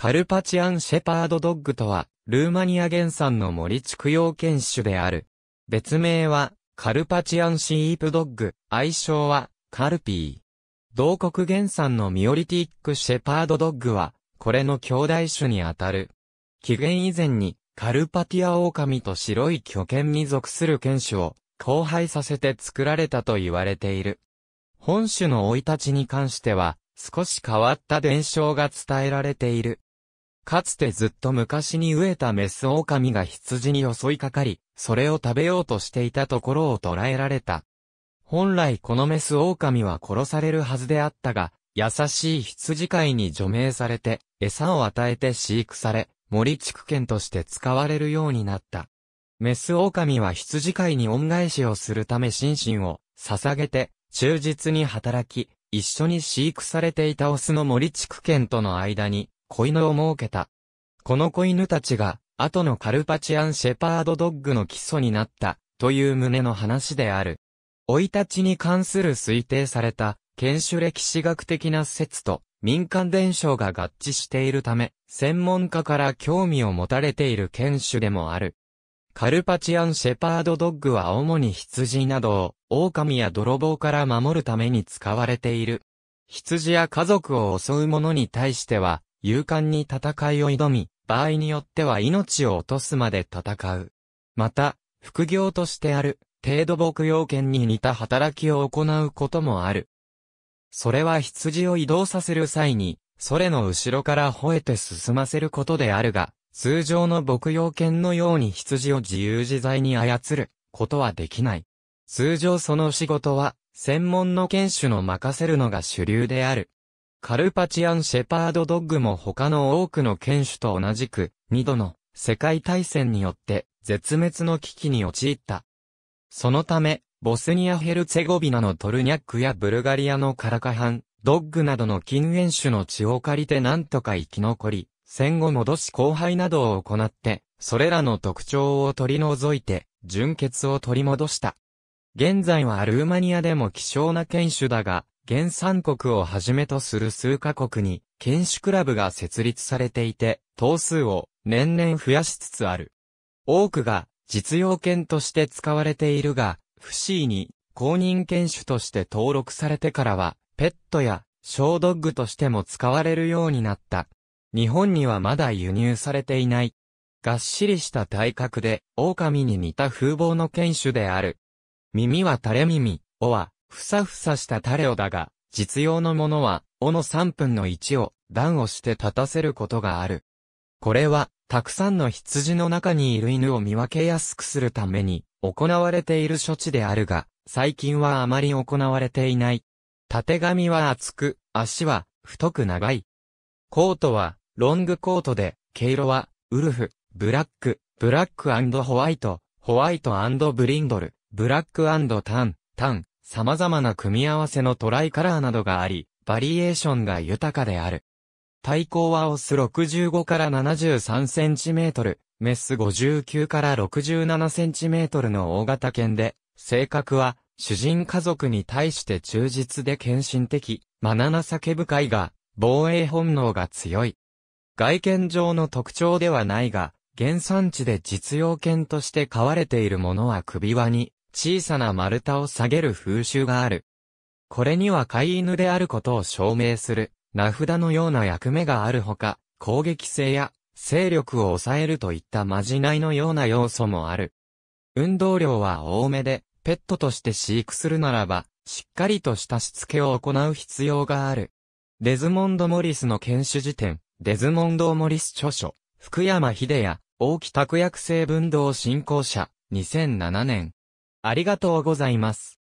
カルパチアン・シェパード・ドッグとは、ルーマニア原産の森畜養犬種である。別名は、カルパチアン・シープ・ドッグ、愛称は、カルピー。同国原産のミオリティック・シェパード・ドッグは、これの兄弟種にあたる。紀元以前に、カルパティア狼と白い巨犬に属する犬種を、交配させて作られたと言われている。本種の老い立ちに関しては、少し変わった伝承が伝えられている。かつてずっと昔に飢えたメス狼が羊に襲いかかり、それを食べようとしていたところを捕らえられた。本来このメス狼は殺されるはずであったが、優しい羊飼いに除名されて、餌を与えて飼育され、森地区として使われるようになった。メス狼は羊飼いに恩返しをするため心身を捧げて、忠実に働き、一緒に飼育されていたオスの森地区との間に、子犬を設けた。この子犬たちが、後のカルパチアン・シェパード・ドッグの基礎になった、という旨の話である。老いたちに関する推定された、犬種歴史学的な説と、民間伝承が合致しているため、専門家から興味を持たれている犬種でもある。カルパチアン・シェパード・ドッグは主に羊などを、狼や泥棒から守るために使われている。羊や家族を襲う者に対しては、勇敢に戦いを挑み、場合によっては命を落とすまで戦う。また、副業としてある、程度牧羊犬に似た働きを行うこともある。それは羊を移動させる際に、それの後ろから吠えて進ませることであるが、通常の牧羊犬のように羊を自由自在に操ることはできない。通常その仕事は、専門の犬種の任せるのが主流である。カルパチアン・シェパード・ドッグも他の多くの犬種と同じく、二度の世界大戦によって絶滅の危機に陥った。そのため、ボスニア・ヘルツェゴビナのトルニャックやブルガリアのカラカハン、ドッグなどの禁煙種の血を借りて何とか生き残り、戦後戻し交配などを行って、それらの特徴を取り除いて、純血を取り戻した。現在はルーマニアでも希少な犬種だが、原産国をはじめとする数カ国に、犬種クラブが設立されていて、頭数を年々増やしつつある。多くが実用犬として使われているが、フシーに公認犬種として登録されてからは、ペットや小ドッグとしても使われるようになった。日本にはまだ輸入されていない。がっしりした体格で、狼に似た風貌の犬種である。耳は垂れ耳、尾はふさふさしたタレオだが、実用のものは、尾の3分の1を、段をして立たせることがある。これは、たくさんの羊の中にいる犬を見分けやすくするために、行われている処置であるが、最近はあまり行われていない。縦髪は厚く、足は太く長い。コートはロングコートで、毛色はウルフ、ブラック、ブラックホワイト、ホワイトブリンドル、ブラックタン、タン、様々な組み合わせのトライカラーなどがあり、バリエーションが豊かである。対抗はオス65から73センチメートル、メス59から67センチメートルの大型犬で、性格は、主人家族に対して忠実で献身的、マナナ酒深いが、防衛本能が強い。外見上の特徴ではないが、原産地で実用犬として飼われているものは首輪に、小さな丸太を下げる風習がある。これには飼い犬であることを証明する、名札のような役目があるほか、攻撃性や、勢力を抑えるといったまじないのような要素もある。運動量は多めで、ペットとして飼育するならば、しっかりとしたしつけを行う必要がある。デズモンド・モリスの研修辞典、デズモンド・モリス著書、福山秀也、大木拓薬成分動振興者、2007年。ありがとうございます。